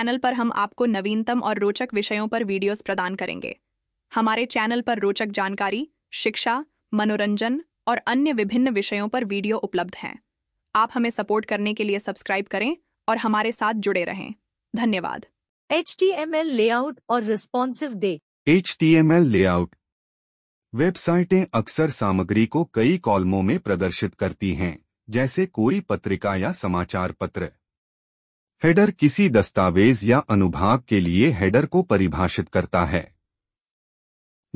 channel पर हम आपको नवीनतम और रोचक विषयों पर वीडियोस प्रदान करेंगे हमारे चैनल पर रोचक जानकारी शिक्षा मनोरंजन और अन्य विभिन्न विषयों पर वीडियो उपलब्ध हैं आप हमें सपोर्ट करने के लिए सब्सक्राइब करें और हमारे साथ जुड़े रहें धन्यवाद एच लेआउट और रिस्पॉन्सिव दे एच लेआउट वेबसाइटें अक्सर सामग्री को कई कॉलमों में प्रदर्शित करती हैं जैसे कोई पत्रिका या समाचार पत्र हेडर किसी दस्तावेज या अनुभाग के लिए हेडर को परिभाषित करता है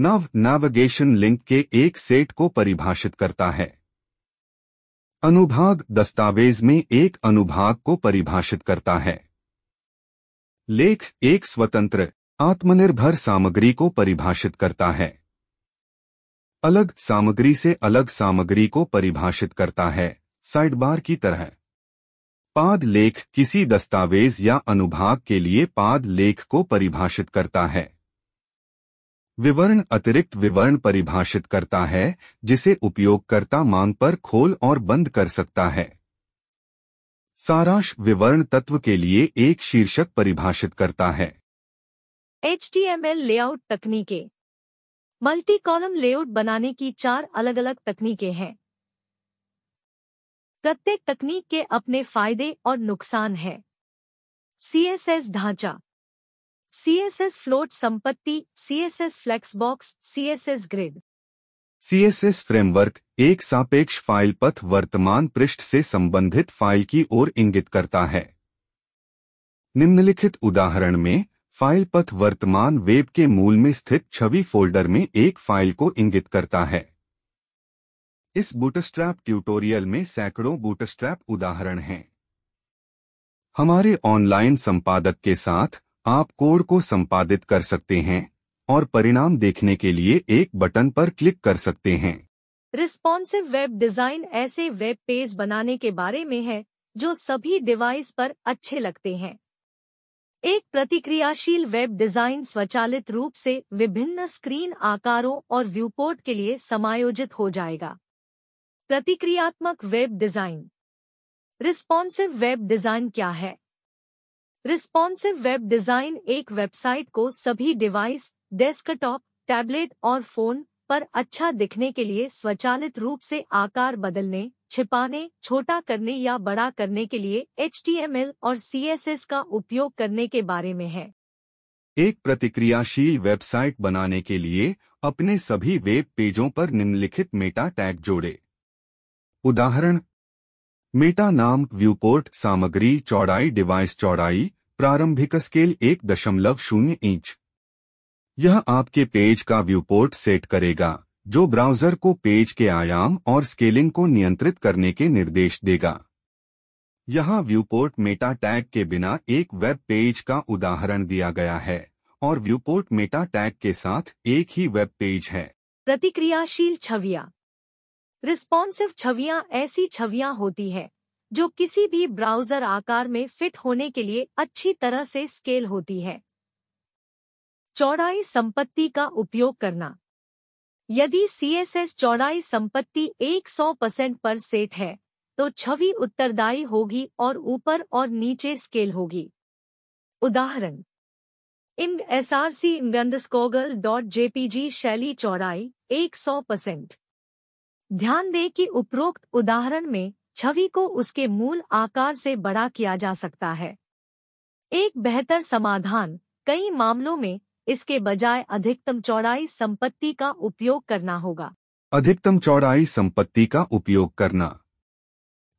नव नेविगेशन लिंक के एक सेट को परिभाषित करता है अनुभाग दस्तावेज में एक अनुभाग को परिभाषित करता है लेख एक स्वतंत्र आत्मनिर्भर सामग्री को परिभाषित करता है अलग सामग्री से अलग सामग्री को परिभाषित करता है साइडबार की तरह पाद लेख किसी दस्तावेज या अनुभाग के लिए पाद लेख को परिभाषित करता है विवरण अतिरिक्त विवरण परिभाषित करता है जिसे उपयोगकर्ता मांग पर खोल और बंद कर सकता है सारांश विवरण तत्व के लिए एक शीर्षक परिभाषित करता है HTML लेआउट तकनीकें मल्टी कॉलम लेआउट बनाने की चार अलग अलग तकनीकें हैं प्रत्येक तकनीक के अपने फायदे और नुकसान हैं सीएसएस ढांचा सीएसएस फ्लोट संपत्ति CSS flexbox CSS grid CSS framework एक सापेक्ष फाइल पथ वर्तमान पृष्ठ से संबंधित फाइल की ओर इंगित करता है निम्नलिखित उदाहरण में फाइल पथ वर्तमान वेब के मूल में स्थित छवि फोल्डर में एक फाइल को इंगित करता है इस बूटस्ट्रैप ट्यूटोरियल में सैकड़ों बूटस्ट्रैप उदाहरण हैं हमारे ऑनलाइन संपादक के साथ आप कोड को संपादित कर सकते हैं और परिणाम देखने के लिए एक बटन पर क्लिक कर सकते हैं रिस्पॉन्सिव वेब डिजाइन ऐसे वेब पेज बनाने के बारे में है जो सभी डिवाइस पर अच्छे लगते हैं एक प्रतिक्रियाशील वेब डिजाइन स्वचालित रूप से विभिन्न स्क्रीन आकारों और व्यूपोर्ट के लिए समायोजित हो जाएगा प्रतिक्रियात्मक web design responsive web design क्या है रिस्पॉन्सिव वेब डिजाइन एक वेबसाइट को सभी डिवाइस डेस्कटॉप टैबलेट और फोन पर अच्छा दिखने के लिए स्वचालित रूप से आकार बदलने छिपाने छोटा करने या बड़ा करने के लिए एच और सी का उपयोग करने के बारे में है एक प्रतिक्रियाशील वेबसाइट बनाने के लिए अपने सभी वेब पेजों पर निम्नलिखित मेटा टैग जोड़े उदाहरण मेटा नाम व्यूपोर्ट सामग्री चौड़ाई डिवाइस चौड़ाई प्रारंभिक स्केल एक दशमलव शून्य इंच यह आपके पेज का व्यूपोर्ट सेट करेगा जो ब्राउजर को पेज के आयाम और स्केलिंग को नियंत्रित करने के निर्देश देगा यहाँ व्यूपोर्ट मेटा टैग के बिना एक वेब पेज का उदाहरण दिया गया है और व्यूपोर्ट मेटा टैग के साथ एक ही वेब पेज है प्रतिक्रियाशील छवियां रिस्पॉन्सिव छवियां ऐसी छवियां होती हैं जो किसी भी ब्राउजर आकार में फिट होने के लिए अच्छी तरह से स्केल होती है चौड़ाई संपत्ति का उपयोग करना यदि सीएसएस चौड़ाई संपत्ति 100 परसेंट पर सेट है तो छवि उत्तरदायी होगी और ऊपर और नीचे स्केल होगी उदाहरण इन S R C dot JPG शैली चौड़ाई 100 परसेंट ध्यान दें कि उपरोक्त उदाहरण में छवि को उसके मूल आकार से बड़ा किया जा सकता है एक बेहतर समाधान कई मामलों में इसके बजाय अधिकतम चौड़ाई संपत्ति का उपयोग करना होगा अधिकतम चौड़ाई संपत्ति का उपयोग करना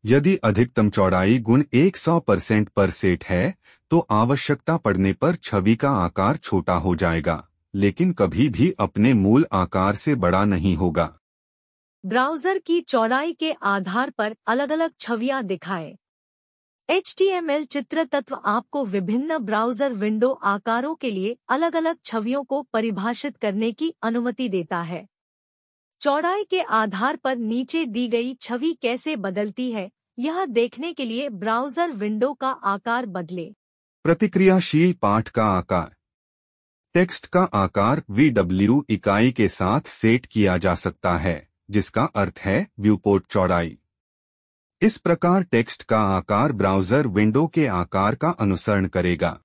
यदि अधिकतम चौड़ाई गुण 100 परसेंट पर सेट है तो आवश्यकता पड़ने पर छवि का आकार छोटा हो जाएगा लेकिन कभी भी अपने मूल आकार से बड़ा नहीं होगा ब्राउजर की चौड़ाई के आधार पर अलग अलग छवियां दिखाए एच चित्र तत्व आपको विभिन्न ब्राउजर विंडो आकारों के लिए अलग अलग छवियों को परिभाषित करने की अनुमति देता है चौड़ाई के आधार पर नीचे दी गई छवि कैसे बदलती है यह देखने के लिए ब्राउजर विंडो का आकार बदले प्रतिक्रियाशील पाठ का आकार टेक्स्ट का आकार वी इकाई के साथ सेट किया जा सकता है जिसका अर्थ है व्यूपोर्ट चौड़ाई इस प्रकार टेक्स्ट का आकार ब्राउजर विंडो के आकार का अनुसरण करेगा